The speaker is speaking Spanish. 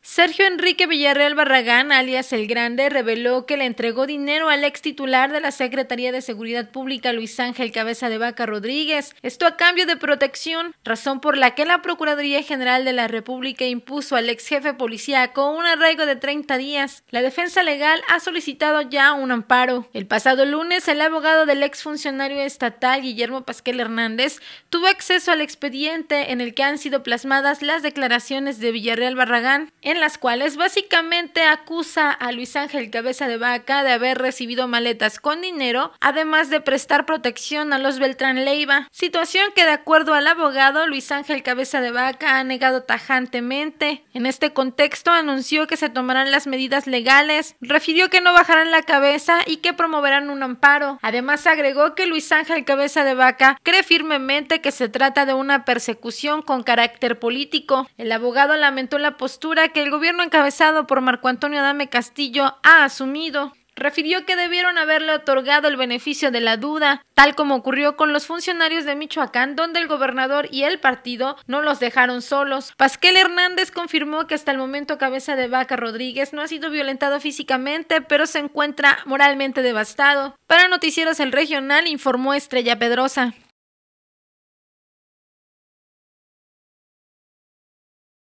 Sergio Enrique Villarreal Barragán, alias El Grande, reveló que le entregó dinero al ex titular de la Secretaría de Seguridad Pública, Luis Ángel Cabeza de Vaca Rodríguez, esto a cambio de protección, razón por la que la Procuraduría General de la República impuso al ex jefe policíaco un arraigo de 30 días. La defensa legal ha solicitado ya un amparo. El pasado lunes, el abogado del ex funcionario estatal, Guillermo Pasquel Hernández, tuvo acceso al expediente en el que han sido plasmadas las declaraciones de Villarreal Barragán en las cuales básicamente acusa a Luis Ángel Cabeza de Vaca de haber recibido maletas con dinero, además de prestar protección a los Beltrán Leiva, situación que de acuerdo al abogado Luis Ángel Cabeza de Vaca ha negado tajantemente. En este contexto anunció que se tomarán las medidas legales, refirió que no bajarán la cabeza y que promoverán un amparo. Además agregó que Luis Ángel Cabeza de Vaca cree firmemente que se trata de una persecución con carácter político. El abogado lamentó la postura que el gobierno encabezado por Marco Antonio Adame Castillo ha asumido refirió que debieron haberle otorgado el beneficio de la duda, tal como ocurrió con los funcionarios de Michoacán, donde el gobernador y el partido no los dejaron solos. Pasquel Hernández confirmó que hasta el momento Cabeza de Vaca Rodríguez no ha sido violentado físicamente, pero se encuentra moralmente devastado. Para Noticieros El Regional informó Estrella Pedrosa.